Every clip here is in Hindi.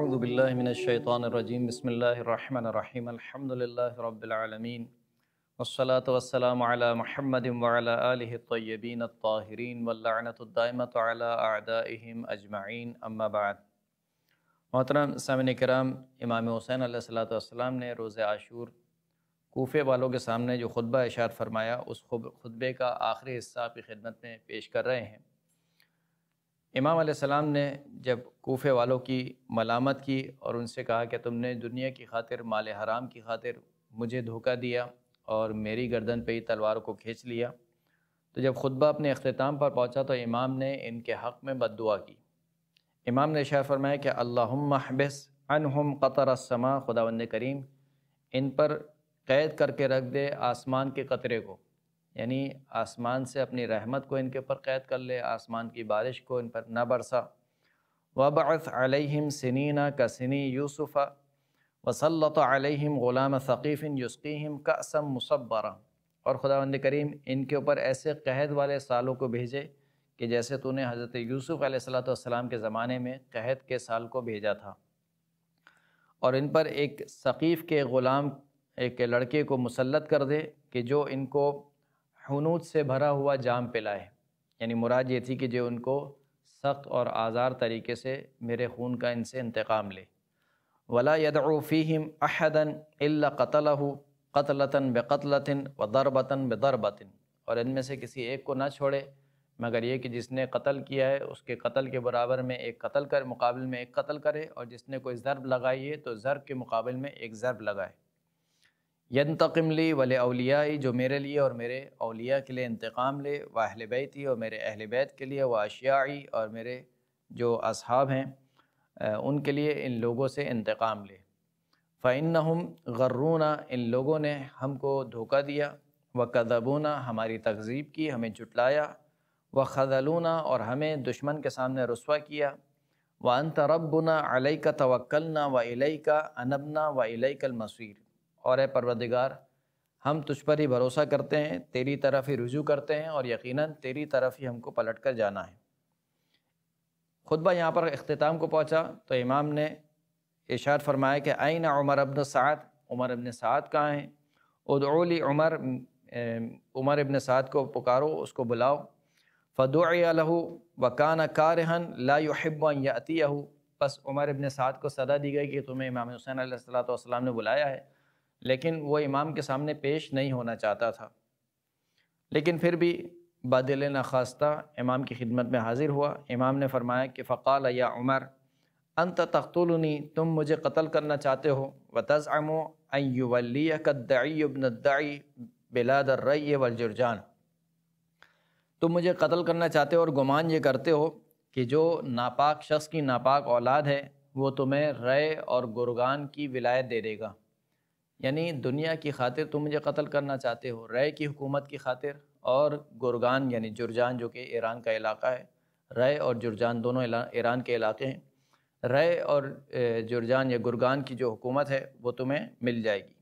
أعوذ بالله من الشيطان الرجيم بسم الله الرحمن الرحيم الحمد لله رب العالمين والصلاة والسلام على محمد وعلى آله الطيبين الطاهرين واللعنة الدائمة على أعدائهم أجمعين أما بعد محترم मोहतरम सामिन कराम इमाम हुसैन نے روز عاشور आशूर والوں کے سامنے جو خطبہ खुतबा فرمایا اس خطبے کا آخری حصہ آپ کی خدمت میں پیش کر رہے ہیں इमाम सलाम ने जब कोफे वालों की मलामत की और उनसे कहा कि तुमने दुनिया की खातिर माल हराम की खातिर मुझे धोखा दिया और मेरी गर्दन पे ही तलवार को खींच लिया तो जब खुतबा अपने अख्ताम पर पहुंचा तो इमाम ने इनके हक़ में बद दुआ की इमाम ने शाह फरमाया कि अल्लाहबस अनहम क़तर समा खुदावंद करीम इन पर क़ैद करके रख दे आसमान के कतरे को यानी आसमान से अपनी रहमत को इनके ऊपर कैद कर ले आसमान की बारिश को इन पर ना बरसा वबास अलहम सनीना सनी यूसुफ़ा वसलत अलहम ग़ुलाम फ़कीफ़िन युस्कीम कसम मुसब्बरा और ख़ुदांद करीम इनके ऊपर ऐसे कहद वाले सालों को भेजे कि जैसे तूने हज़रत यूसुफ़ सलाम के ज़माने में कहद के साल को भेजा था और इन पर एक सकीफ़ के ग़ुलाम एक लड़के को मुसलत कर दे कि जो इनको हनूद से भरा हुआ जाम पिलाए यानी मुराद ये थी कि जो उनको सख्त और आज़ार तरीके से मेरे खून का इनसे इंतकाम ले वला यदफ़ीम अहदन अल्ल कतल कतलतन बकतलतिन व दरबतन बदरबतिन और इनमें से किसी एक को ना छोड़े मगर ये कि जिसने कत्ल किया है उसके कत्ल के बराबर में एक कत्ल कर मुकाबले में एक कत्ल करे और जिसने कोई ज़रब लगाई है तो ज़रब के मुकाबले में एक ज़रब लगाए यंतकमली वल अलियाई जो मेरे लिए और मेरे अलिया के लिए इंतकाम ले वाहल बैती और मेरे अहल बैत के लिए व अशियाई और मेरे जो असहाब हैं उनके लिए इन लोगों से इंतकाम ले फ़ैन हम गर्रूना इन लोगों ने हमको धोखा दिया व कदबूना हमारी तकजीब की हमें जुटलाया व खदलूना और हमें दुश्मन के सामने रसवा किया व अंत रबना अलई का तवक्लना व इलई का अनबना व इलई कल मसीर और ए परवरदिगार हम तुझ पर ही भरोसा करते हैं तेरी तरफ ही रुजू करते हैं और यकीनन तेरी तरफ ही हमको पलट कर जाना है खुतबा यहाँ पर अख्ताम को पहुँचा तो इमाम ने इशार फरमाया कि ना उमर अबन साद उमर अबन साद कहाँ हैं उदली उमर उमर इबन साद को पुकारो उसको बुलाओ फ़दोलहू वकान कारहन लाहबन यातियाहू बस उमर इबन साद को सदा दी गई कि तुम्हें इमाम हुसैन सलाम ने बुलाया है लेकिन वो इमाम के सामने पेश नहीं होना चाहता था लेकिन फिर भी बादल नखास्ता इमाम की खिदमत में हाजिर हुआ इमाम ने फरमाया कि फ़क़ाल या उमर अंत तख्तुलनी तुम मुझे कत्ल करना चाहते हो व तज़मो अयुवलीबनदाई रई वलजुर्जान तुम मुझे कत्ल करना चाहते हो और गुमान ये करते हो कि जो नापाक शख्स की नापाक औलाद है वो तुम्हें रय और गुरगान की विलायत दे देगा यानी दुनिया की खातिर तुम मुझे कत्ल करना चाहते हो रय की हुकूमत की खातिर और गुरगान यानी जुर्जान जो कि ईरान का इलाका है रय और जुर्जान दोनों ईरान के इलाके हैं रय और जुर्जान या गुरगान की जो हुकूमत है वो तुम्हें मिल जाएगी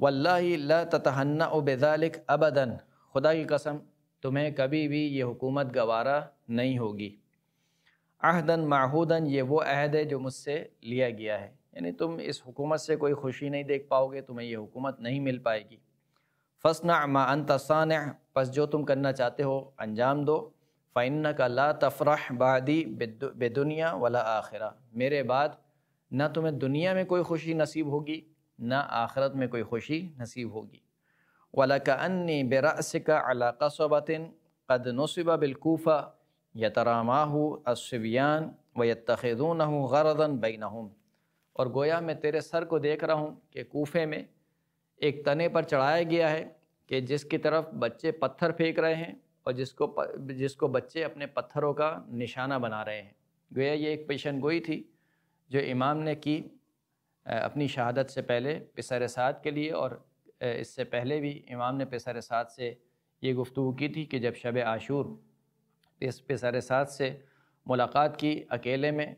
वल्ला ला ततहन्ना बेजालिक अबदन खुदा की कसम तुम्हें कभी भी ये हुकूमत गवारा नहीं होगी अहदन माहूदन ये वो अहद है जो मुझसे लिया गया है यानी तुम इस हुकूमत से कोई खुशी नहीं देख पाओगे तुम्हें ये हुकूमत नहीं मिल पाएगी फसना मा अनतसान बस जो तुम करना चाहते हो अंजाम दो फ़ैन का ला तफरा बादी बेदुनिया वाला आखिरा मेरे बाद ना तुम्हें दुनिया में कोई खुशी नसीब होगी ना आखरत में कोई खुशी नसीब होगी वाला का अन्नी बेरास का अलाकसबतिन कद नसबा बिलकूफ़ा यतरामा असबियान व यतखदून गरदन बैनहम और गोया मैं तेरे सर को देख रहा हूँ कि कूफे में एक तने पर चढ़ाया गया है कि जिसकी तरफ बच्चे पत्थर फेंक रहे हैं और जिसको प, जिसको बच्चे अपने पत्थरों का निशाना बना रहे हैं गोया ये एक पेशन गोई थी जो इमाम ने की अपनी शहादत से पहले पिसर साद के लिए और इससे पहले भी इमाम ने पिसर साद से ये गुफ्तु की थी कि जब शब आशूर पिसर साद से मुलाकात की अकेले में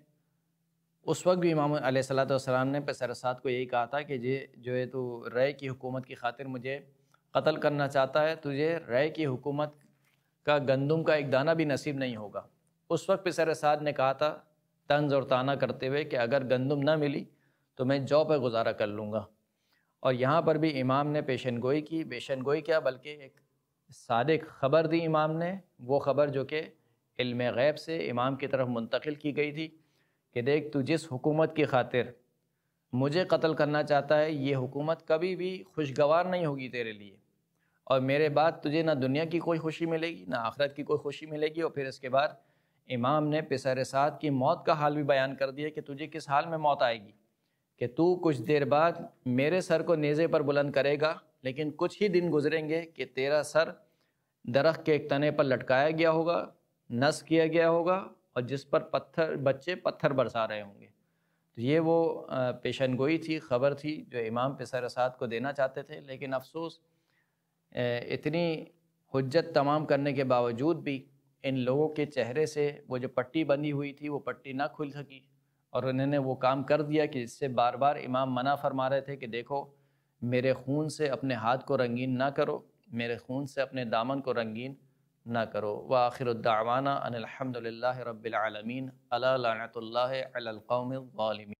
उस वक्त भी इमाम सलाम ने पैसरसाद को यही कहा था कि ये जो है तो रे की हुकूमत की खातिर मुझे कत्ल करना चाहता है तुझे रय की हुकूमत का गंदम का एक दाना भी नसीब नहीं होगा उस वक्त साद ने कहा था तंज और ताना करते हुए कि अगर गंदम ना मिली तो मैं जौ पर गुजारा कर लूँगा और यहाँ पर भी इमाम ने पेशन गोई की पेशन गोई क्या बल्कि एक सादक ख़बर दी इमाम ने वो ख़बर जो कि इल्म गैब से इमाम की तरफ मुंतकिल की गई थी कि देख तू जिस हुकूमत की खातिर मुझे कत्ल करना चाहता है ये हुकूमत कभी भी खुशगवार नहीं होगी तेरे लिए और मेरे बाद तुझे ना दुनिया की कोई खुशी मिलेगी ना आखरत की कोई खुशी मिलेगी और फिर इसके बाद इमाम ने पिसर साद की मौत का हाल भी बयान कर दिया कि तुझे किस हाल में मौत आएगी कि तू कुछ देर बाद मेरे सर को नेज़े पर बुलंद करेगा लेकिन कुछ ही दिन गुजरेंगे कि तेरा सर दरख्त के एक तने पर लटकाया गया होगा नस किया गया होगा और जिस पर पत्थर बच्चे पत्थर बरसा रहे होंगे तो ये वो पेशन गोई थी ख़बर थी जो इमाम पिसर असाद को देना चाहते थे लेकिन अफसोस इतनी हजत तमाम करने के बावजूद भी इन लोगों के चेहरे से वो जो पट्टी बंधी हुई थी वो पट्टी ना खुल सकी और उन्होंने वो काम कर दिया कि जिससे बार बार इमाम मना फरमा रहे थे कि देखो मेरे खून से अपने हाथ को रंगीन ना करो मेरे खून से अपने दामन को रंगीन ना करो व आखिरदावाना अनिलहमदिल्ला रबालमीन अलातल